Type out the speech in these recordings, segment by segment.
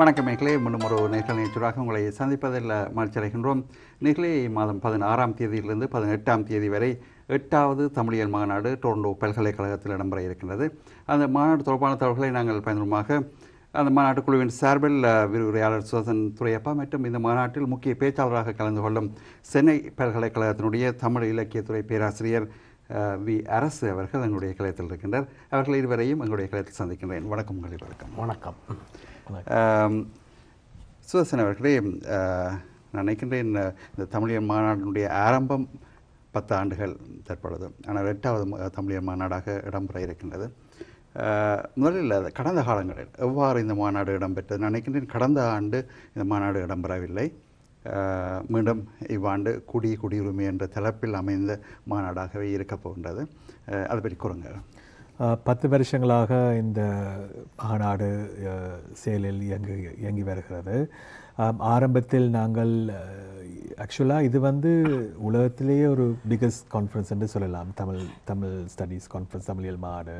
வணக்கம் மேகலே இன்னும் ஒரு நேர்கள் நிகழ்ச்சியாக உங்களை சந்திப்பதில் அடைகின்றோம் நிகழே மாதம் பதினாறாம் தேதியிலிருந்து பதினெட்டாம் தேதி வரை எட்டாவது தமிழியல் மாநாடு டோரண்டோ பல்கலைக்கழகத்தில் இடம்பெற இருக்கின்றது அந்த மாநாடு தொடர்பான தகவல்களை நாங்கள் பயன்படுமாக அந்த மாநாட்டு குழுவின் சார்பில் விரிவுரையாளர் சுதன் துறையப்பா மற்றும் இந்த மாநாட்டில் முக்கிய பேச்சாளராக கலந்து கொள்ளும் சென்னை பல்கலைக்கழகத்தினுடைய தமிழ் இலக்கியத்துறை பேராசிரியர் வி அரசு அவர்கள் எங்களுடைய கலையத்தில் இருக்கின்றனர் அவர்கள் இருவரையும் எங்களுடைய கலையத்தில் சந்திக்கின்றேன் வணக்கம் உங்களை வணக்கம் வணக்கம் சுதர்சன் அவர்களே நான் நினைக்கின்றேன் இந்த தமிழியர் மாநாட்டினுடைய ஆரம்பம் பத்து ஆண்டுகள் தற்பொழுது ஆனால் எட்டாவது தமிழியர் மாநாடாக இடம்பெற இருக்கின்றது முதலில் கடந்த காலங்களில் எவ்வாறு இந்த மாநாடு இடம்பெற்றது நான் நினைக்கின்றேன் கடந்த ஆண்டு இந்த மாநாடு இடம்பெறவில்லை மீண்டும் இவ்வாண்டு குடி குடியுரிமை என்ற தலைப்பில் அமைந்த மாநாடாகவே இருக்கப் போகின்றது அதை பற்றி கூறுங்கள் பத்து வருஷங்களாக இந்த மாநாடு செயலில் இயங்கு இயங்கி வருகிறது ஆரம்பத்தில் நாங்கள் ஆக்சுவலாக இது வந்து உலகத்திலேயே ஒரு பிகஸ்ட் கான்ஃபரன்ஸ் என்று சொல்லலாம் தமிழ் தமிழ் ஸ்டடீஸ் கான்ஃபரன்ஸ் தமிழியல் மாநாடு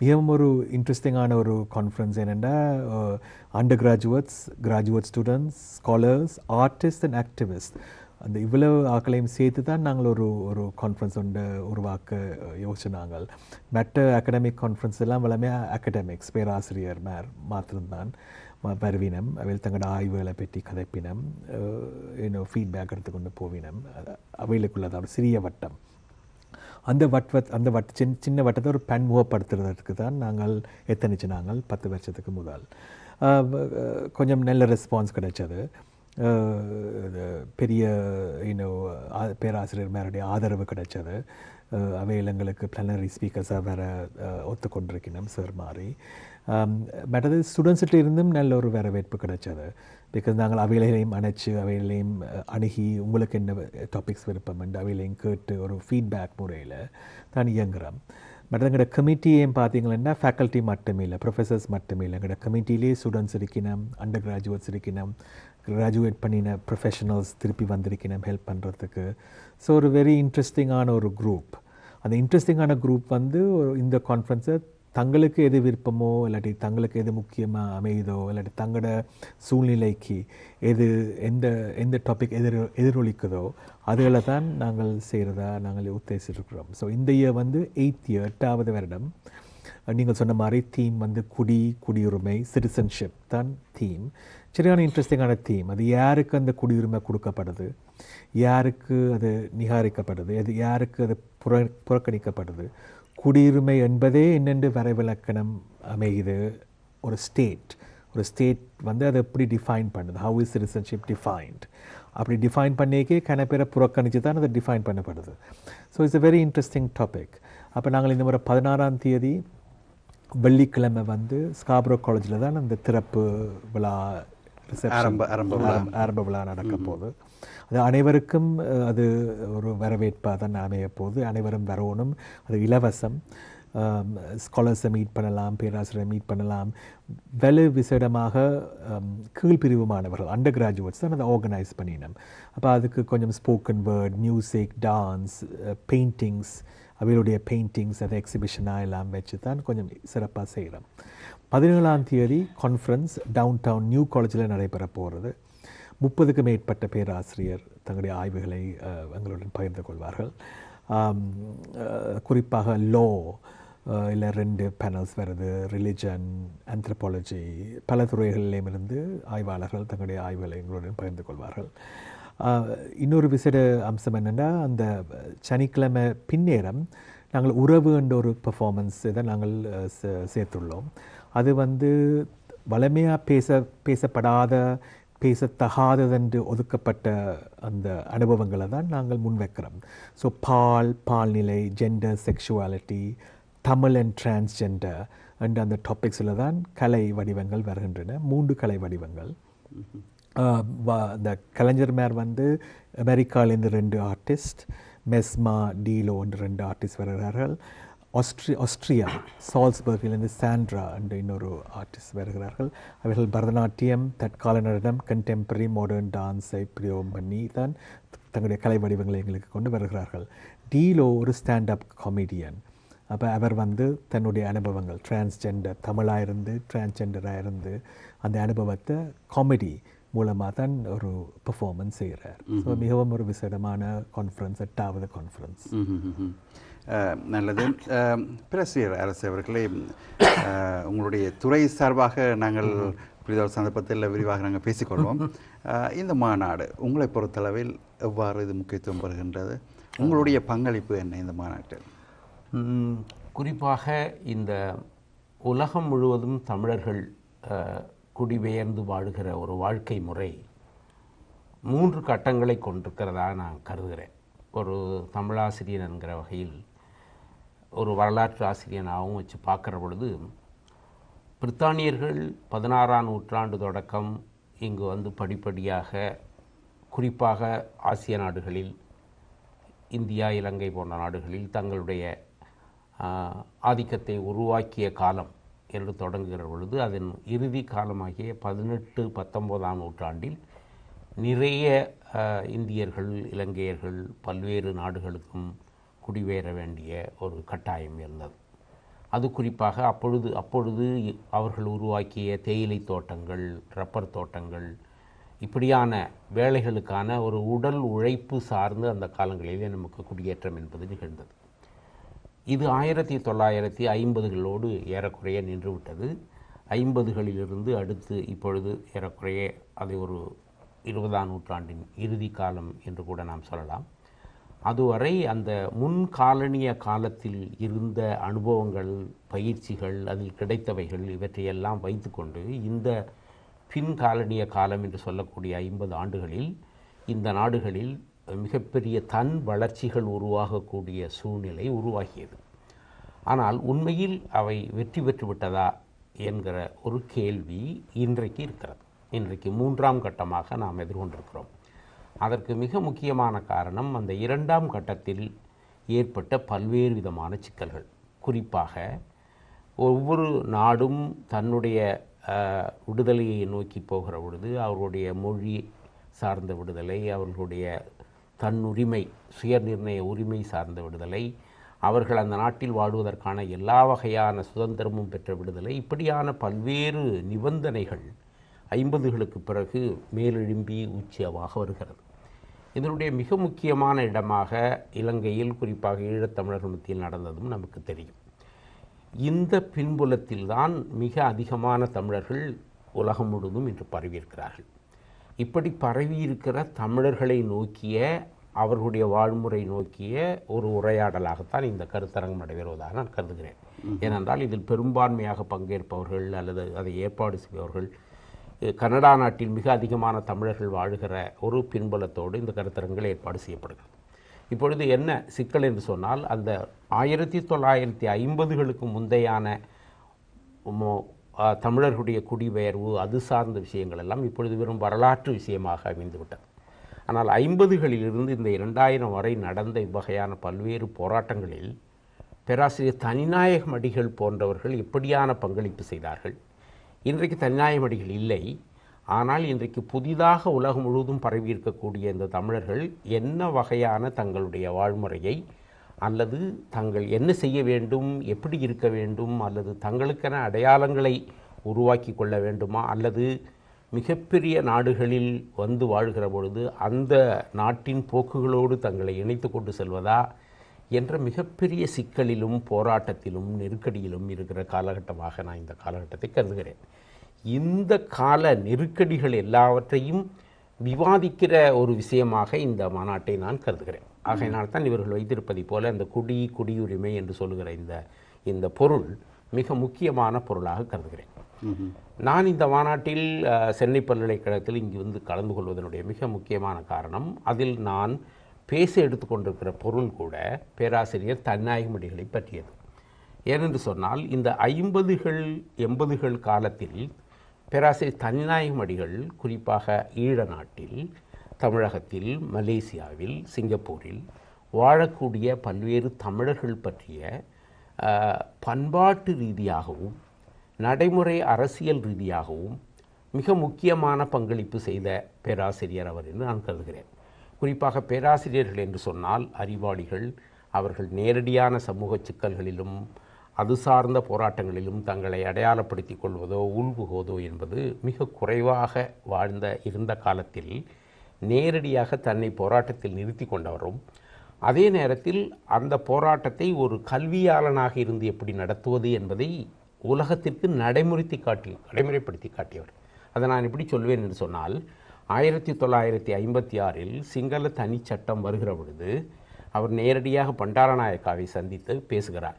மிகவும் ஒரு இன்ட்ரெஸ்டிங்கான ஒரு கான்ஃபரன்ஸ் என்னென்னா under graduates graduate students scholars artist and activist அந்த இவ்வளவு ஆக்களையும் சேர்த்து தான் நாங்கள் ஒரு ஒரு கான்ஃபரன்ஸ் ஒன்று உருவாக்க யோசிச்சு மற்ற அகடமிக் கான்ஃபரன்ஸ் எல்லாம் எல்லாமே அகடமிக்ஸ் பேராசிரியர் மேர் மாத்திரம்தான் பரவினம் அவையில் தங்களோட ஆய்வுகளை பற்றி கதைப்பினம் இன்னும் ஃபீட்பேக் எடுத்துக்கொண்டு போவினம் அவைகளுக்குள்ளது ஒரு சிறிய வட்டம் அந்த வட்வத் அந்த வட் சின் சின்ன வட்டத்தை ஒரு பன்முகப்படுத்துறதுக்கு தான் நாங்கள் எத்தனைச்சு நாங்கள் பத்து வருஷத்துக்கு முதல் கொஞ்சம் நல்ல ரெஸ்பான்ஸ் கிடைச்சது பெரிய இன்னும் பேராசிரியர் மேருடைய ஆதரவு கிடைச்சது அவையில் எங்களுக்கு பிளனரி ஸ்பீக்கர்ஸாக வேறு ஒத்துக்கொண்டிருக்கணும் சார் மாதிரி அது ஸ்டூடெண்ட்ஸ்கிட்ட இருந்தும் நல்ல ஒரு வரவேற்பு கிடைச்சது பிகாஸ் நாங்கள் அவையிலையும் அணைச்சி அவையிலையும் அணுகி உங்களுக்கு என்ன டாபிக்ஸ் விருப்பம் என்று அவையிலையும் கேட்டு ஒரு ஃபீட்பேக் முறையில் தான் இயங்குகிறேன் மற்ற எங்களோட கமிட்டியே பார்த்தீங்கன்னா ஃபேக்கல்ட்டி மட்டுமே இல்லை ப்ரொஃபஸர்ஸ் மட்டுமே இல்லை எங்களோட கமிட்டிலே ஸ்டூடெண்ட்ஸ் இருக்கணும் அண்டர் கிராஜுவேட்ஸ் இருக்கணும் கிராஜுவேட் பண்ணின ப்ரொஃபஷனல்ஸ் திருப்பி வந்திருக்கணும் ஹெல்ப் பண்ணுறதுக்கு ஸோ ஒரு வெரி இன்ட்ரெஸ்டிங்கான ஒரு குரூப் அந்த இன்ட்ரெஸ்டிங்கான குரூப் வந்து இந்த கான்ஃபரன்ஸை தங்களுக்கு எது விருப்பமோ இல்லாட்டி தங்களுக்கு எது முக்கியமாக அமையுதோ இல்லாட்டி தங்களோட சூழ்நிலைக்கு எது எந்த எந்த டாபிக் எதிர் எதிரொலிக்குதோ அதில் தான் நாங்கள் செய்கிறதா நாங்கள் உத்தேசிச்சிருக்கிறோம் ஸோ இந்த இயர் வந்து எயித் இயர் எட்டாவது வருடம் நீங்கள் சொன்ன மாதிரி தீம் வந்து குடி குடியுரிமை சிட்டிசன்ஷிப் தான் தீம் சரியான இன்ட்ரெஸ்டிங்கான தீம் அது யாருக்கு அந்த குடியுரிமை கொடுக்கப்படுது யாருக்கு அது நிகாரிக்கப்படுது அது யாருக்கு அது புற புறக்கணிக்கப்படுது குடியுரிமை என்பதே என்னென்று வரைவிலக்கணம் அமைகிறது ஒரு ஸ்டேட் ஒரு ஸ்டேட் வந்து அதை எப்படி டிஃபைன் பண்ணுது ஹவு இஸ் சிட்டிசன்ஷிப் டிஃபைன்ட் அப்படி டிஃபைன் பண்ணிக்கே பேரை புறக்கணித்து தான் அதை டிஃபைன் பண்ணப்படுது so it's a very interesting topic அப்போ நாங்கள் இந்த முறை பதினாறாம் தேதி வெள்ளிக்கிழமை வந்து ஸ்காப்ரோ காலேஜில் தான் அந்த திறப்பு விழா ஆரம்ப ஆரம்ப விழா ஆரம்ப விழா அது அனைவருக்கும் அது ஒரு வரவேற்பாக தான் அமைய போகுது அனைவரும் வரணும் அது இலவசம் ஸ்காலர்ஸை மீட் பண்ணலாம் பேராசிரியரை மீட் பண்ணலாம் வெலை விசேடமாக கீழ்பிரிவு மாணவர்கள் அண்டர் கிராஜுவேட்ஸ் தான் அதை ஆர்கனைஸ் பண்ணினோம் அப்போ அதுக்கு கொஞ்சம் spoken word music dance paintings அவளுடைய பெயிண்டிங்ஸ் அதை எக்ஸிபிஷனாக எல்லாம் வச்சு தான் கொஞ்சம் சிறப்பாக செய்கிறோம் பதினேழாம் தேதி கான்ஃபரன்ஸ் டவுன் டவுன் நியூ காலேஜில் நடைபெற போகிறது முப்பதுக்கு மேற்பட்ட பேராசிரியர் தங்களுடைய ஆய்வுகளை எங்களுடன் பகிர்ந்து கொள்வார்கள் குறிப்பாக லோ இல்லை ரெண்டு பேனல்ஸ் வருது ரிலிஜன் ஆந்த்ரபாலஜி பல துறைகளிலும் இருந்து ஆய்வாளர்கள் தங்களுடைய ஆய்வுகளை எங்களுடன் பகிர்ந்து கொள்வார்கள் இன்னொரு விசேட அம்சம் என்னென்னா அந்த சனிக்கிழமை பின்னேரம் நாங்கள் உறவு என்ற ஒரு பெர்ஃபார்மன்ஸ் இதை நாங்கள் சேர்த்துள்ளோம் அது வந்து வளமையாக பேச பேசப்படாத பேசத்தகாததென்று ஒதுக்கப்பட்ட அந்த அனுபவங்களை தான் நாங்கள் முன்வைக்கிறோம் ஸோ பால் பால்நிலை gender sexuality Tamil and transgender என்ற அந்த டாபிக்ஸில் தான் கலை வடிவங்கள் வருகின்றன மூன்று கலை வடிவங்கள் இந்த கலைஞர் மேர் வந்து அமெரிக்காவிலேருந்து ரெண்டு ஆர்டிஸ்ட் மெஸ்மா டீலோ என்று ரெண்டு ஆர்டிஸ்ட் வருகிறார்கள் ஆஸ்ட்ரி ஆஸ்ட்ரியா சால்ஸ்பர்கிலேருந்து சாண்ட்ரா என்று இன்னொரு ஆர்டிஸ்ட் வருகிறார்கள் அவர்கள் பரதநாட்டியம் தற்கால நடனம் கண்டெம்பரரி மாடர்ன் டான்ஸை பிரயோகம் பண்ணி தான் தங்களுடைய கலை வடிவங்களை எங்களுக்கு கொண்டு வருகிறார்கள் டீலோ ஒரு ஸ்டாண்டப் காமெடியன் அப்போ அவர் வந்து தன்னுடைய அனுபவங்கள் டிரான்ஸ்ஜெண்டர் தமிழாக இருந்து டிரான்ஸ்ஜெண்டராக இருந்து அந்த அனுபவத்தை காமெடி மூலமாக தான் ஒரு பெர்ஃபார்மன்ஸ் செய்கிறார் ஸோ மிகவும் ஒரு விசேடமான கான்ஃபரன்ஸ் எட்டாவது கான்ஃபரன்ஸ் நல்லது பிரசியர் அரசு அவர்களே உங்களுடைய துறை சார்பாக நாங்கள் புரிதல் சந்தர்ப்பத்தில் விரிவாக நாங்கள் பேசிக்கொள்வோம் இந்த மாநாடு உங்களை பொறுத்தளவில் எவ்வாறு இது முக்கியத்துவம் பெறுகின்றது உங்களுடைய பங்களிப்பு என்ன இந்த மாநாட்டில் குறிப்பாக இந்த உலகம் முழுவதும் தமிழர்கள் குடிபெயர்ந்து வாழுகிற ஒரு வாழ்க்கை முறை மூன்று கட்டங்களை கொண்டிருக்கிறதா நான் கருதுகிறேன் ஒரு தமிழாசிரியர் என்கிற வகையில் ஒரு வரலாற்று ஆசிரியனாகவும் வச்சு பார்க்குற பொழுது பிரித்தானியர்கள் பதினாறாம் நூற்றாண்டு தொடக்கம் இங்கு வந்து படிப்படியாக குறிப்பாக ஆசிய நாடுகளில் இந்தியா இலங்கை போன்ற நாடுகளில் தங்களுடைய ஆதிக்கத்தை உருவாக்கிய காலம் என்று தொடங்குகிற பொழுது அதன் இறுதி காலமாகிய பதினெட்டு பத்தொம்போதாம் நூற்றாண்டில் நிறைய இந்தியர்கள் இலங்கையர்கள் பல்வேறு நாடுகளுக்கும் குடிபெயர வேண்டிய ஒரு கட்டாயம் இருந்தது அது குறிப்பாக அப்பொழுது அப்பொழுது அவர்கள் உருவாக்கிய தேயிலை தோட்டங்கள் ரப்பர் தோட்டங்கள் இப்படியான வேலைகளுக்கான ஒரு உடல் உழைப்பு சார்ந்து அந்த காலங்களிலே நமக்கு குடியேற்றம் என்பது நிகழ்ந்தது இது ஆயிரத்தி தொள்ளாயிரத்தி ஐம்பதுகளோடு ஏறக்குறைய நின்றுவிட்டது ஐம்பதுகளிலிருந்து அடுத்து இப்பொழுது ஏறக்குறைய அதை ஒரு இருபதாம் நூற்றாண்டின் இறுதி காலம் என்று கூட நாம் சொல்லலாம் அதுவரை அந்த முன் காலனிய காலத்தில் இருந்த அனுபவங்கள் பயிற்சிகள் அதில் கிடைத்தவைகள் இவற்றையெல்லாம் வைத்துக்கொண்டு இந்த பின் காலனிய காலம் என்று சொல்லக்கூடிய ஐம்பது ஆண்டுகளில் இந்த நாடுகளில் மிகப்பெரிய தன் வளர்ச்சிகள் உருவாகக்கூடிய சூழ்நிலை உருவாகியது ஆனால் உண்மையில் அவை வெற்றி பெற்றுவிட்டதா என்கிற ஒரு கேள்வி இன்றைக்கு இருக்கிறது இன்றைக்கு மூன்றாம் கட்டமாக நாம் எதிர்கொண்டிருக்கிறோம் அதற்கு மிக முக்கியமான காரணம் அந்த இரண்டாம் கட்டத்தில் ஏற்பட்ட பல்வேறு விதமான சிக்கல்கள் குறிப்பாக ஒவ்வொரு நாடும் தன்னுடைய விடுதலையை நோக்கி போகிற பொழுது அவர்களுடைய மொழி சார்ந்த விடுதலை அவர்களுடைய தன்னுரிமை சுய நிர்ணய உரிமை சார்ந்த விடுதலை அவர்கள் அந்த நாட்டில் வாடுவதற்கான எல்லா வகையான சுதந்திரமும் பெற்ற விடுதலை இப்படியான பல்வேறு நிபந்தனைகள் ஐம்பதுகளுக்கு பிறகு மேலெழும்பி உச்சியமாக வருகிறது இதனுடைய மிக முக்கியமான இடமாக இலங்கையில் குறிப்பாக ஈழத்தமிழர்கள் மத்தியில் நடந்ததும் நமக்கு தெரியும் இந்த பின்புலத்தில்தான் மிக அதிகமான தமிழர்கள் உலகம் முழுவதும் இன்று பரவியிருக்கிறார்கள் இப்படி பரவி இருக்கிற தமிழர்களை நோக்கிய அவர்களுடைய வாழ்முறை நோக்கிய ஒரு உரையாடலாகத்தான் இந்த கருத்தரங்கம் நடைபெறுவதாக நான் கருதுகிறேன் ஏனென்றால் இதில் பெரும்பான்மையாக பங்கேற்பவர்கள் அல்லது அதை ஏற்பாடு செய்பவர்கள் கனடா நாட்டில் மிக அதிகமான தமிழர்கள் வாழுகிற ஒரு பின்பலத்தோடு இந்த கருத்தரங்கள் ஏற்பாடு செய்யப்படுகிறது இப்பொழுது என்ன சிக்கல் என்று சொன்னால் அந்த ஆயிரத்தி தொள்ளாயிரத்தி ஐம்பதுகளுக்கு முந்தையான தமிழர்களுடைய குடிபெயர்வு அது சார்ந்த விஷயங்கள் எல்லாம் இப்பொழுது வெறும் வரலாற்று விஷயமாக அமைந்துவிட்டது ஆனால் ஐம்பதுகளிலிருந்து இந்த இரண்டாயிரம் வரை நடந்த இவ்வகையான பல்வேறு போராட்டங்களில் பேராசிரியர் தனிநாயகம் அடிகள் போன்றவர்கள் எப்படியான பங்களிப்பு செய்தார்கள் இன்றைக்கு தனிநாயகம் அடிகள் இல்லை ஆனால் இன்றைக்கு புதிதாக உலகம் முழுவதும் பரவி இருக்கக்கூடிய இந்த தமிழர்கள் என்ன வகையான தங்களுடைய வாழ்முறையை அல்லது தங்கள் என்ன செய்ய வேண்டும் எப்படி இருக்க வேண்டும் அல்லது தங்களுக்கென அடையாளங்களை உருவாக்கி கொள்ள வேண்டுமா அல்லது மிகப்பெரிய நாடுகளில் வந்து வாழ்கிற பொழுது அந்த நாட்டின் போக்குகளோடு தங்களை இணைத்து கொண்டு செல்வதா என்ற மிகப்பெரிய சிக்கலிலும் போராட்டத்திலும் நெருக்கடியிலும் இருக்கிற காலகட்டமாக நான் இந்த காலகட்டத்தை கருதுகிறேன் இந்த கால நெருக்கடிகள் எல்லாவற்றையும் விவாதிக்கிற ஒரு விஷயமாக இந்த மாநாட்டை நான் கருதுகிறேன் ஆகையினால்தான் தான் இவர்கள் வைத்திருப்பதை போல அந்த குடி குடியுரிமை என்று சொல்லுகிற இந்த இந்த பொருள் மிக முக்கியமான பொருளாக கருதுகிறேன் நான் இந்த மாநாட்டில் சென்னை பல்கலைக்கழகத்தில் இங்கு வந்து கலந்து கொள்வதனுடைய மிக முக்கியமான காரணம் அதில் நான் பேச எடுத்துக்கொண்டிருக்கிற பொருள் கூட பேராசிரியர் தன்னாயகமடிகளை பற்றியது ஏனென்று சொன்னால் இந்த ஐம்பதுகள் எண்பதுகள் காலத்தில் பேராசிரியர் தன்னாயகமடிகள் குறிப்பாக ஈழ நாட்டில் தமிழகத்தில் மலேசியாவில் சிங்கப்பூரில் வாழக்கூடிய பல்வேறு தமிழர்கள் பற்றிய பண்பாட்டு ரீதியாகவும் நடைமுறை அரசியல் ரீதியாகவும் மிக முக்கியமான பங்களிப்பு செய்த பேராசிரியர் அவர் என்று நான் கருதுகிறேன் குறிப்பாக பேராசிரியர்கள் என்று சொன்னால் அறிவாளிகள் அவர்கள் நேரடியான சமூக சிக்கல்களிலும் அது சார்ந்த போராட்டங்களிலும் தங்களை அடையாளப்படுத்திக் கொள்வதோ உள்புகுவதோ என்பது மிக குறைவாக வாழ்ந்த இருந்த காலத்தில் நேரடியாக தன்னை போராட்டத்தில் நிறுத்தி கொண்டவரும் அதே நேரத்தில் அந்த போராட்டத்தை ஒரு கல்வியாளனாக இருந்து எப்படி நடத்துவது என்பதை உலகத்திற்கு நடைமுறைத்தி காட்டி நடைமுறைப்படுத்தி காட்டியவர் அதை நான் எப்படி சொல்வேன் என்று சொன்னால் ஆயிரத்தி தொள்ளாயிரத்தி ஐம்பத்தி ஆறில் சிங்கள தனி சட்டம் வருகிற பொழுது அவர் நேரடியாக பண்டாரநாயக்காவை சந்தித்து பேசுகிறார்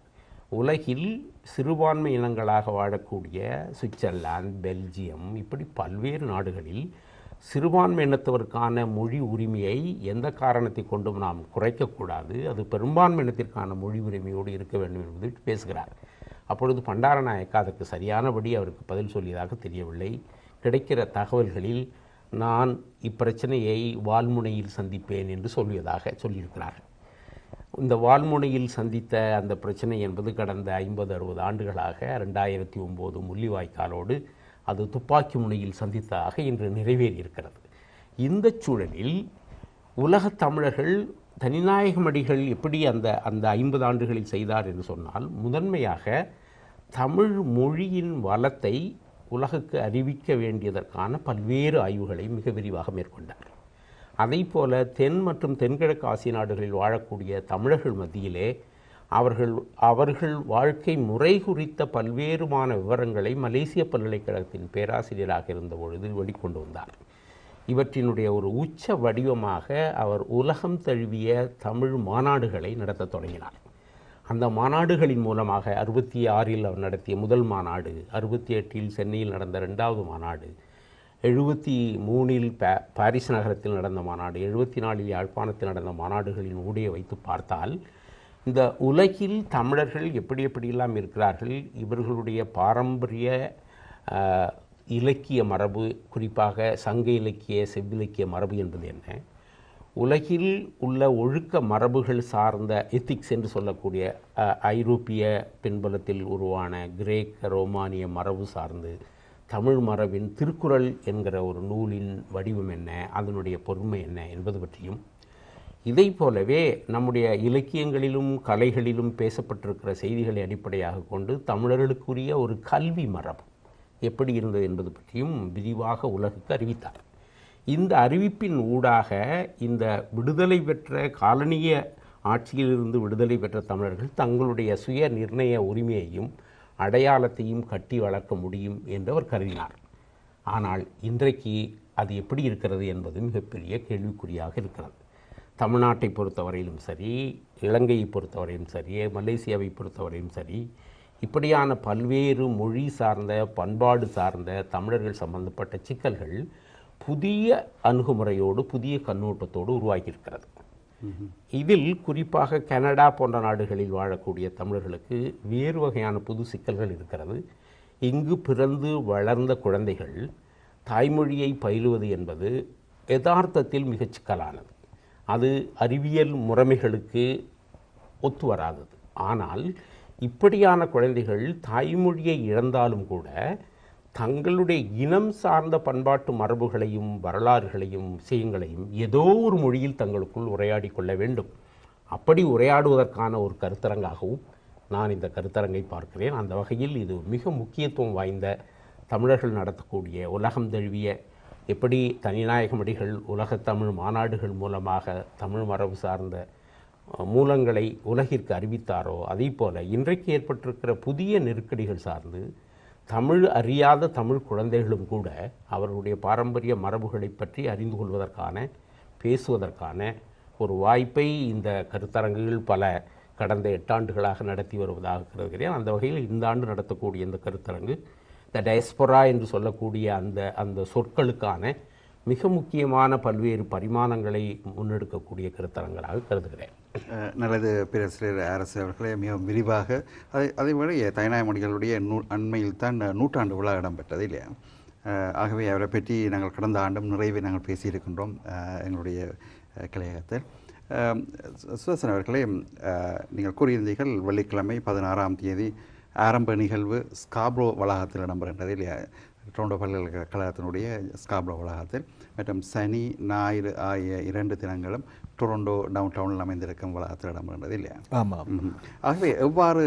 உலகில் சிறுபான்மை இனங்களாக வாழக்கூடிய சுவிட்சர்லாந்து பெல்ஜியம் இப்படி பல்வேறு நாடுகளில் சிறுபான்மையினத்தவருக்கான மொழி உரிமையை எந்த காரணத்தை கொண்டும் நாம் குறைக்கக்கூடாது அது பெரும்பான்மையினத்திற்கான மொழி உரிமையோடு இருக்க வேண்டும் என்பது பேசுகிறார் அப்பொழுது பண்டாரநாயக்கா அதற்கு சரியானபடி அவருக்கு பதில் சொல்லியதாக தெரியவில்லை கிடைக்கிற தகவல்களில் நான் இப்பிரச்சனையை வால்முனையில் சந்திப்பேன் என்று சொல்லியதாக சொல்லியிருக்கிறார் இந்த வால்முனையில் சந்தித்த அந்த பிரச்சனை என்பது கடந்த ஐம்பது அறுபது ஆண்டுகளாக ரெண்டாயிரத்தி ஒம்பது முள்ளிவாய்க்காலோடு அது துப்பாக்கி முனையில் சந்தித்ததாக இன்று நிறைவேறியிருக்கிறது இந்த சூழலில் உலகத் தமிழர்கள் தனிநாயகமடிகள் எப்படி அந்த அந்த ஐம்பது ஆண்டுகளில் செய்தார் என்று சொன்னால் முதன்மையாக தமிழ் மொழியின் வளத்தை உலகுக்கு அறிவிக்க வேண்டியதற்கான பல்வேறு ஆய்வுகளை மிக விரிவாக மேற்கொண்டார் அதே போல தென் மற்றும் தென்கிழக்கு ஆசிய நாடுகளில் வாழக்கூடிய தமிழர்கள் மத்தியிலே அவர்கள் அவர்கள் வாழ்க்கை முறை குறித்த பல்வேறுமான விவரங்களை மலேசிய பல்கலைக்கழகத்தின் பேராசிரியராக இருந்த பொழுது வெளிக்கொண்டு வந்தார் இவற்றினுடைய ஒரு உச்ச வடிவமாக அவர் உலகம் தழுவிய தமிழ் மாநாடுகளை நடத்த தொடங்கினார் அந்த மாநாடுகளின் மூலமாக அறுபத்தி ஆறில் அவர் நடத்திய முதல் மாநாடு அறுபத்தி எட்டில் சென்னையில் நடந்த ரெண்டாவது மாநாடு எழுபத்தி மூணில் பே பாரிஸ் நகரத்தில் நடந்த மாநாடு எழுபத்தி நாலில் யாழ்ப்பாணத்தில் நடந்த மாநாடுகளின் ஊடே வைத்து பார்த்தால் இந்த உலகில் தமிழர்கள் எப்படி எப்படியெல்லாம் இருக்கிறார்கள் இவர்களுடைய பாரம்பரிய இலக்கிய மரபு குறிப்பாக சங்க இலக்கிய செவ்விலக்கிய மரபு என்பது என்ன உலகில் உள்ள ஒழுக்க மரபுகள் சார்ந்த எத்திக்ஸ் என்று சொல்லக்கூடிய ஐரோப்பிய பின்பலத்தில் உருவான கிரேக்க ரோமானிய மரபு சார்ந்து தமிழ் மரபின் திருக்குறள் என்கிற ஒரு நூலின் வடிவம் என்ன அதனுடைய பொறுமை என்ன என்பது பற்றியும் இதை போலவே நம்முடைய இலக்கியங்களிலும் கலைகளிலும் பேசப்பட்டிருக்கிற செய்திகளை அடிப்படையாக கொண்டு தமிழர்களுக்குரிய ஒரு கல்வி மரபு எப்படி இருந்தது என்பது பற்றியும் விரிவாக உலகுக்கு அறிவித்தார் இந்த அறிவிப்பின் ஊடாக இந்த விடுதலை பெற்ற காலனிய ஆட்சியிலிருந்து விடுதலை பெற்ற தமிழர்கள் தங்களுடைய சுய நிர்ணய உரிமையையும் அடையாளத்தையும் கட்டி வளர்க்க முடியும் என்று அவர் கருதினார் ஆனால் இன்றைக்கு அது எப்படி இருக்கிறது என்பது மிகப்பெரிய கேள்விக்குறியாக இருக்கிறது தமிழ்நாட்டை பொறுத்தவரையிலும் சரி இலங்கையை பொறுத்தவரையும் சரி மலேசியாவை பொறுத்தவரையும் சரி இப்படியான பல்வேறு மொழி சார்ந்த பண்பாடு சார்ந்த தமிழர்கள் சம்பந்தப்பட்ட சிக்கல்கள் புதிய அணுகுமுறையோடு புதிய கண்ணோட்டத்தோடு உருவாகியிருக்கிறது இதில் குறிப்பாக கனடா போன்ற நாடுகளில் வாழக்கூடிய தமிழர்களுக்கு வேறு வகையான புது சிக்கல்கள் இருக்கிறது இங்கு பிறந்து வளர்ந்த குழந்தைகள் தாய்மொழியை பயிலுவது என்பது யதார்த்தத்தில் மிகச் சிக்கலானது அது அறிவியல் முறைமைகளுக்கு ஒத்து வராதது ஆனால் இப்படியான குழந்தைகள் தாய்மொழியை இழந்தாலும் கூட தங்களுடைய இனம் சார்ந்த பண்பாட்டு மரபுகளையும் வரலாறுகளையும் விஷயங்களையும் ஏதோ ஒரு மொழியில் தங்களுக்குள் உரையாடி கொள்ள வேண்டும் அப்படி உரையாடுவதற்கான ஒரு கருத்தரங்காகவும் நான் இந்த கருத்தரங்கை பார்க்கிறேன் அந்த வகையில் இது மிக முக்கியத்துவம் வாய்ந்த தமிழர்கள் நடத்தக்கூடிய உலகம் தழுவிய எப்படி தனிநாயகமடிகள் உலகத்தமிழ் மாநாடுகள் மூலமாக தமிழ் மரபு சார்ந்த மூலங்களை உலகிற்கு அறிவித்தாரோ அதே போல் இன்றைக்கு ஏற்பட்டிருக்கிற புதிய நெருக்கடிகள் சார்ந்து தமிழ் அறியாத தமிழ் குழந்தைகளும் கூட அவர்களுடைய பாரம்பரிய மரபுகளை பற்றி அறிந்து கொள்வதற்கான பேசுவதற்கான ஒரு வாய்ப்பை இந்த கருத்தரங்குகள் பல கடந்த எட்டாண்டுகளாக நடத்தி வருவதாக கருதுகிறேன் அந்த வகையில் இந்த ஆண்டு நடத்தக்கூடிய இந்த கருத்தரங்கு த டயஸ்பரா என்று சொல்லக்கூடிய அந்த அந்த சொற்களுக்கான மிக முக்கியமான பல்வேறு பரிமாணங்களை முன்னெடுக்கக்கூடிய கருத்தரங்களாக கருதுகிறேன் நல்லது பேரசிரியர் அரசு அவர்களே மிகவும் விரிவாக அதை அதேபோல மொழிகளுடைய நூ அண்மையில் தான் நூற்றாண்டு விழா இடம்பெற்றது இல்லையா ஆகவே அவரை பற்றி நாங்கள் கடந்த ஆண்டும் நிறைவே நாங்கள் பேசியிருக்கின்றோம் எங்களுடைய கலையகத்தில் சுதர்சன் அவர்களே நீங்கள் கூறியிருந்தீர்கள் வெள்ளிக்கிழமை பதினாறாம் தேதி ஆரம்ப நிகழ்வு ஸ்காப்ரோ வளாகத்தில் இல்லையா டொரண்டோ பல்கலைக்கழகத்தினுடைய ஸ்காப்ரோ வளாகத்தில் மற்றும் சனி ஞாயிறு ஆகிய இரண்டு தினங்களும் டொரண்டோ டவுன் டவுனில் அமைந்திருக்கும் வளாகத்தில் இடம்பெறுகிறது இல்லையா ஆமாம் ஆகவே எவ்வாறு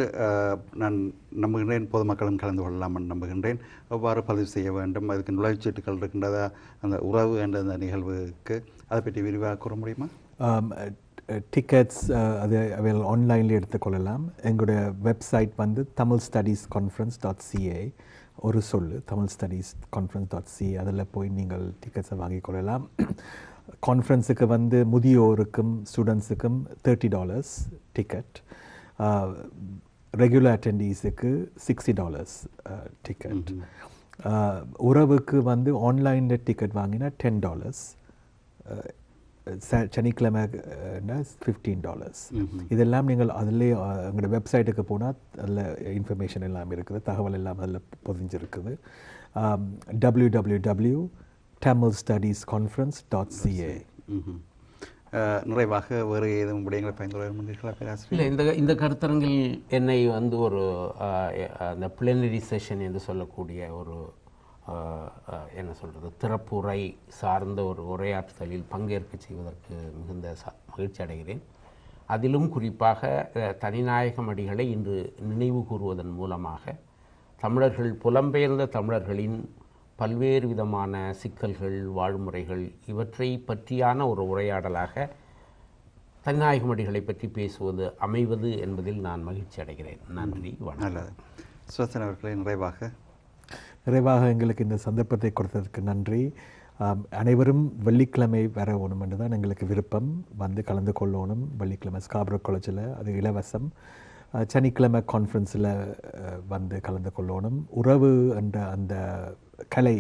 நான் நம்புகின்றேன் பொதுமக்களும் கலந்து கொள்ளலாம் நம்புகின்றேன் எவ்வாறு பதிவு செய்ய வேண்டும் அதுக்கு நுழைவுச்சீட்டுகள் இருக்கின்றதா அந்த உறவு என்ற அந்த நிகழ்வுக்கு அதை பற்றி விரிவாக கூற முடியுமா டிக்கெட்ஸ் அது அவையில் ஆன்லைனில் எடுத்துக்கொள்ளலாம் எங்களுடைய வெப்சைட் வந்து Tamil studies conference dot CA ஒரு சொல் Tamil studies conference dot C அதில் போய் நீங்கள் டிக்கெட்ஸை வாங்கிக் கொள்ளலாம் கான்ஃபரன்ஸுக்கு வந்து முதியோருக்கும் ஸ்டூடெண்ட்ஸுக்கும் தேர்ட்டி டாலர்ஸ் டிக்கெட் ரெகுலர் அட்டெண்டீஸுக்கு சிக்ஸ்டி டாலர்ஸ் டிக்கெட் உறவுக்கு வந்து ஆன்லைனில் டிக்கெட் வாங்கினா டென் டாலர்ஸ் சனிக்கிழமை ஃபிஃப்டீன் டாலர்ஸ் இதெல்லாம் நீங்கள் அதிலே எங்களோட வெப்சைட்டுக்கு போனால் அதில் இன்ஃபர்மேஷன் எல்லாம் இருக்குது தகவல் எல்லாம் அதில் பொதிஞ்சிருக்குது W W W Tamil studies conference dot CA நிறைவாக வேறு ஏதும் விடயங்களை பயந்துள்ளீர்களா இல்லை இந்த இந்த கருத்தரங்கில் என்னை வந்து ஒரு அந்த பிளெனரி செஷன் என்று சொல்லக்கூடிய ஒரு என்ன சொல்கிறது திறப்புரை சார்ந்த ஒரு உரையாற்றுதலில் பங்கேற்க செய்வதற்கு மிகுந்த ச மகிழ்ச்சி அடைகிறேன் அதிலும் குறிப்பாக தனிநாயகம் அடிகளை இன்று நினைவு கூறுவதன் மூலமாக தமிழர்கள் புலம்பெயர்ந்த தமிழர்களின் பல்வேறு விதமான சிக்கல்கள் வாழ்முறைகள் இவற்றை பற்றியான ஒரு உரையாடலாக தனிநாயகம் அடிகளை பற்றி பேசுவது அமைவது என்பதில் நான் மகிழ்ச்சி அடைகிறேன் நன்றி வணக்கம் சுவசன் அவர்களை நிறைவாக நிறைவாக எங்களுக்கு இந்த சந்தர்ப்பத்தை கொடுத்ததற்கு நன்றி அனைவரும் வெள்ளிக்கிழமை வரணும் என்று தான் எங்களுக்கு விருப்பம் வந்து கலந்து கொள்ளணும் வெள்ளிக்கிழமை ஸ்காபரோ காலேஜில் அது இலவசம் சனிக்கிழமை கான்ஃபரன்ஸில் வந்து கலந்து கொள்ளணும் உறவு என்ற அந்த கலை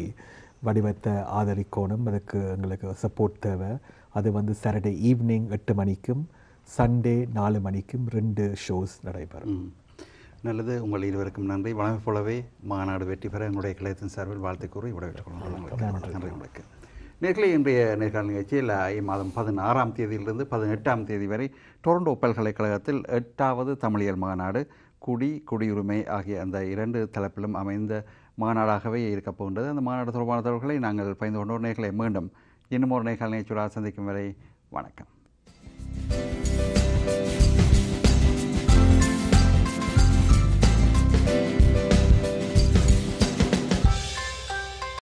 வடிவத்தை ஆதரிக்கணும் அதுக்கு எங்களுக்கு சப்போர்ட் தேவை அது வந்து சாட்டர்டே ஈவினிங் எட்டு மணிக்கும் சண்டே நாலு மணிக்கும் ரெண்டு ஷோஸ் நடைபெறும் நல்லது உங்கள் இருவருக்கும் நன்றி வழங்க போலவே மாநாடு வெற்றி பெற என்னுடைய கிளையத்தின் சார்பில் வாழ்த்து கூறி விடவிட்டுக் கொள்கிறேன் நன்றி உங்களுக்கு நேர்களை இன்றைய நேர்காணல் நிகழ்ச்சியில் இம்மாதம் பதினாறாம் தேதியிலிருந்து பதினெட்டாம் தேதி வரை டொரண்டோ பல்கலைக்கழகத்தில் எட்டாவது தமிழியல் மாநாடு குடி குடியுரிமை ஆகிய அந்த இரண்டு தலைப்பிலும் அமைந்த மாநாடாகவே இருக்கப் போகின்றது அந்த மாநாடு தொடர்பான தொடர்களை நாங்கள் பயந்து கொண்டோர் நேர்களை மீண்டும் இன்னும் ஒரு நேர்காணல் நிகழ்ச்சியோட சந்திக்கும் வரை வணக்கம்